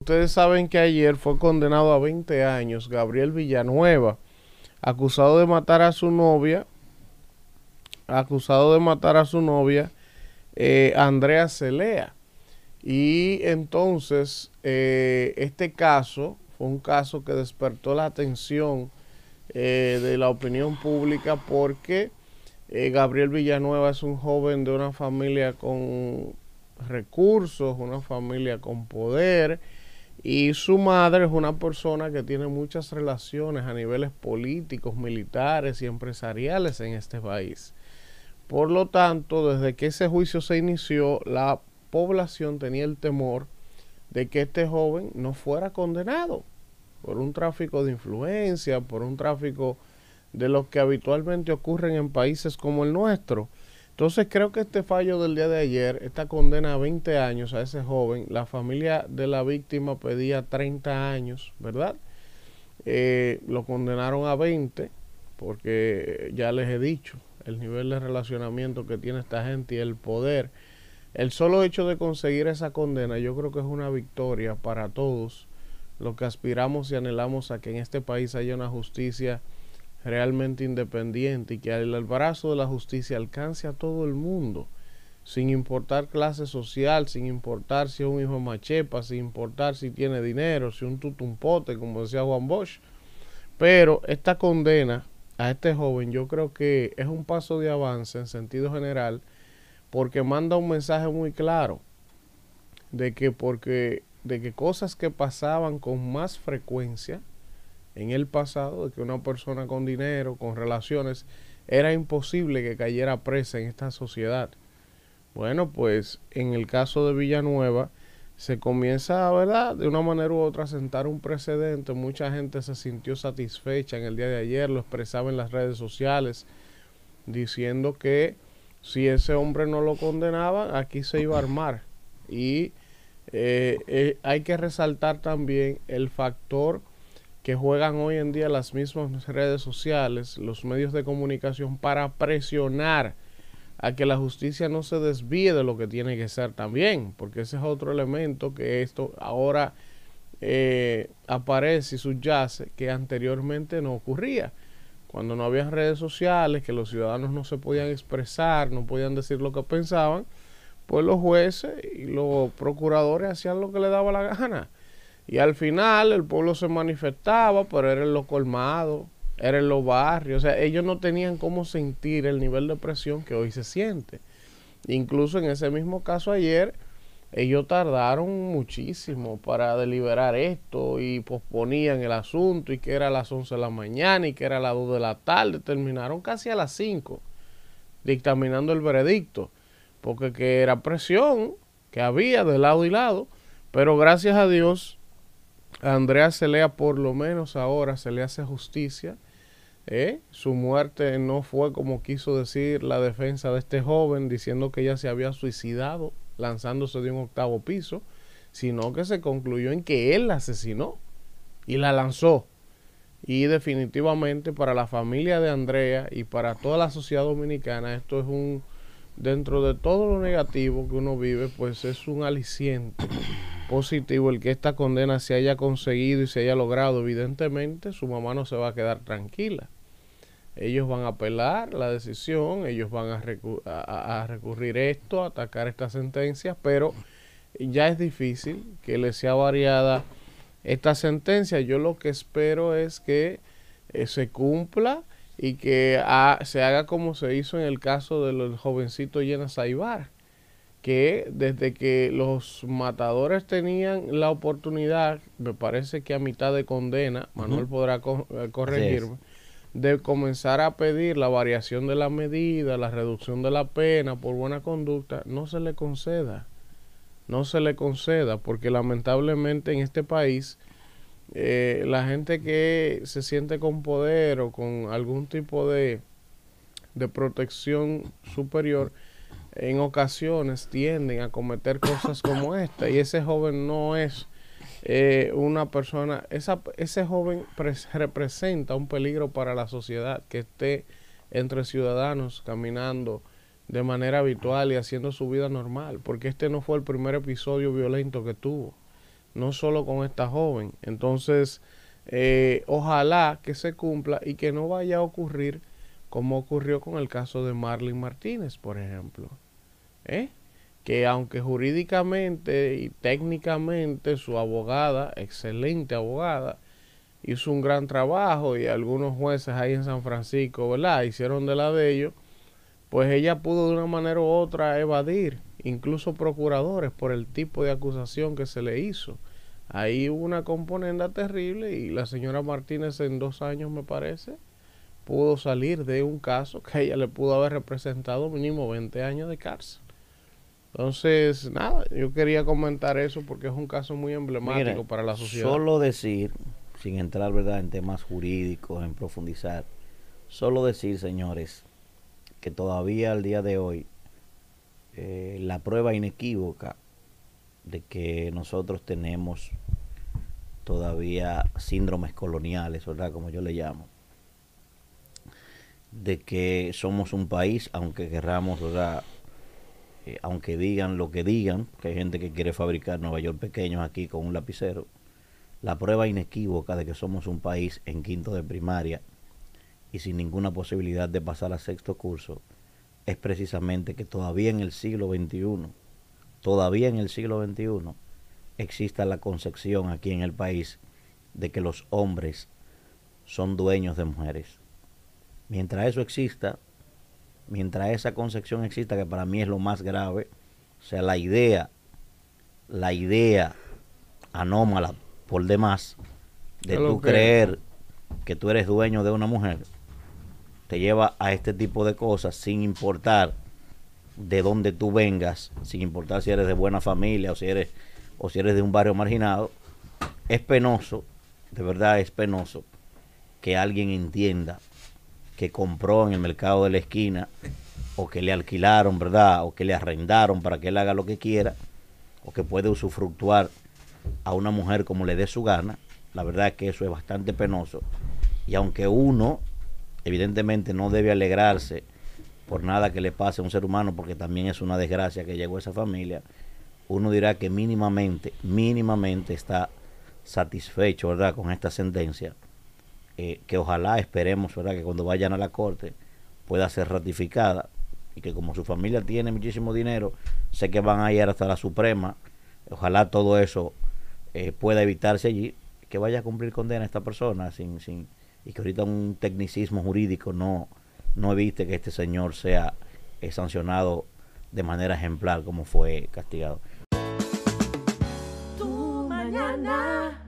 Ustedes saben que ayer fue condenado a 20 años Gabriel Villanueva, acusado de matar a su novia, acusado de matar a su novia, eh, Andrea Celea. Y entonces, eh, este caso fue un caso que despertó la atención eh, de la opinión pública porque Gabriel Villanueva es un joven de una familia con recursos, una familia con poder y su madre es una persona que tiene muchas relaciones a niveles políticos, militares y empresariales en este país. Por lo tanto, desde que ese juicio se inició, la población tenía el temor de que este joven no fuera condenado por un tráfico de influencia, por un tráfico de lo que habitualmente ocurren en países como el nuestro. Entonces creo que este fallo del día de ayer, esta condena a 20 años a ese joven, la familia de la víctima pedía 30 años, ¿verdad? Eh, lo condenaron a 20 porque ya les he dicho el nivel de relacionamiento que tiene esta gente y el poder. El solo hecho de conseguir esa condena yo creo que es una victoria para todos Lo que aspiramos y anhelamos a que en este país haya una justicia realmente independiente y que el brazo de la justicia alcance a todo el mundo, sin importar clase social, sin importar si es un hijo machepa, sin importar si tiene dinero, si un tutumpote, como decía Juan Bosch. Pero esta condena a este joven yo creo que es un paso de avance en sentido general porque manda un mensaje muy claro de que porque de que cosas que pasaban con más frecuencia en el pasado de que una persona con dinero, con relaciones, era imposible que cayera presa en esta sociedad. Bueno, pues en el caso de Villanueva se comienza, ¿verdad? De una manera u otra a sentar un precedente. Mucha gente se sintió satisfecha en el día de ayer, lo expresaba en las redes sociales, diciendo que si ese hombre no lo condenaba, aquí se iba a armar. Y eh, eh, hay que resaltar también el factor que juegan hoy en día las mismas redes sociales, los medios de comunicación para presionar a que la justicia no se desvíe de lo que tiene que ser también, porque ese es otro elemento que esto ahora eh, aparece y subyace que anteriormente no ocurría. Cuando no había redes sociales, que los ciudadanos no se podían expresar, no podían decir lo que pensaban, pues los jueces y los procuradores hacían lo que les daba la gana y al final el pueblo se manifestaba, pero era en los colmados, era en los barrios. O sea, ellos no tenían cómo sentir el nivel de presión que hoy se siente. Incluso en ese mismo caso ayer, ellos tardaron muchísimo para deliberar esto y posponían el asunto y que era a las 11 de la mañana y que era a las 2 de la tarde. Terminaron casi a las 5 dictaminando el veredicto, porque que era presión que había de lado y lado, pero gracias a Dios a Andrea Celea por lo menos ahora se le hace justicia. ¿eh? Su muerte no fue como quiso decir la defensa de este joven, diciendo que ella se había suicidado lanzándose de un octavo piso, sino que se concluyó en que él la asesinó y la lanzó. Y definitivamente para la familia de Andrea y para toda la sociedad dominicana esto es un, dentro de todo lo negativo que uno vive, pues es un aliciente positivo el que esta condena se haya conseguido y se haya logrado, evidentemente su mamá no se va a quedar tranquila. Ellos van a apelar la decisión, ellos van a, a, recurrir esto, a atacar esta sentencia, pero ya es difícil que le sea variada esta sentencia. Yo lo que espero es que eh, se cumpla y que ah, se haga como se hizo en el caso del jovencito Yena Saibar que desde que los matadores tenían la oportunidad, me parece que a mitad de condena, Manuel podrá eh, corregirme, de comenzar a pedir la variación de la medida, la reducción de la pena por buena conducta, no se le conceda. No se le conceda, porque lamentablemente en este país eh, la gente que se siente con poder o con algún tipo de, de protección superior, en ocasiones tienden a cometer cosas como esta y ese joven no es eh, una persona, esa, ese joven representa un peligro para la sociedad que esté entre ciudadanos caminando de manera habitual y haciendo su vida normal, porque este no fue el primer episodio violento que tuvo, no solo con esta joven. Entonces, eh, ojalá que se cumpla y que no vaya a ocurrir como ocurrió con el caso de Marlene Martínez, por ejemplo. ¿eh? Que aunque jurídicamente y técnicamente su abogada, excelente abogada, hizo un gran trabajo y algunos jueces ahí en San Francisco, ¿verdad? Hicieron de la de ellos, pues ella pudo de una manera u otra evadir, incluso procuradores, por el tipo de acusación que se le hizo. Ahí hubo una componenda terrible y la señora Martínez en dos años, me parece, pudo salir de un caso que ella le pudo haber representado mínimo 20 años de cárcel. Entonces, nada, yo quería comentar eso porque es un caso muy emblemático para la sociedad. Solo decir, sin entrar ¿verdad? en temas jurídicos, en profundizar, solo decir, señores, que todavía al día de hoy eh, la prueba inequívoca de que nosotros tenemos todavía síndromes coloniales, ¿verdad? Como yo le llamo, de que somos un país, aunque querramos, o sea eh, aunque digan lo que digan, que hay gente que quiere fabricar Nueva York pequeños aquí con un lapicero, la prueba inequívoca de que somos un país en quinto de primaria y sin ninguna posibilidad de pasar a sexto curso es precisamente que todavía en el siglo XXI, todavía en el siglo XXI, exista la concepción aquí en el país de que los hombres son dueños de mujeres. Mientras eso exista, mientras esa concepción exista, que para mí es lo más grave, o sea, la idea, la idea anómala por demás de tú creer que tú eres dueño de una mujer, te lleva a este tipo de cosas sin importar de dónde tú vengas, sin importar si eres de buena familia o si eres o si eres de un barrio marginado, es penoso, de verdad es penoso que alguien entienda que compró en el mercado de la esquina o que le alquilaron, ¿verdad? O que le arrendaron para que él haga lo que quiera o que puede usufructuar a una mujer como le dé su gana. La verdad es que eso es bastante penoso. Y aunque uno, evidentemente, no debe alegrarse por nada que le pase a un ser humano, porque también es una desgracia que llegó a esa familia, uno dirá que mínimamente, mínimamente está satisfecho, ¿verdad?, con esta sentencia eh, que ojalá esperemos ¿verdad? que cuando vayan a la corte pueda ser ratificada y que como su familia tiene muchísimo dinero, sé que van a ir hasta la Suprema, ojalá todo eso eh, pueda evitarse allí, que vaya a cumplir condena esta persona sin, sin, y que ahorita un tecnicismo jurídico no, no evite que este señor sea eh, sancionado de manera ejemplar como fue castigado. Tu mañana.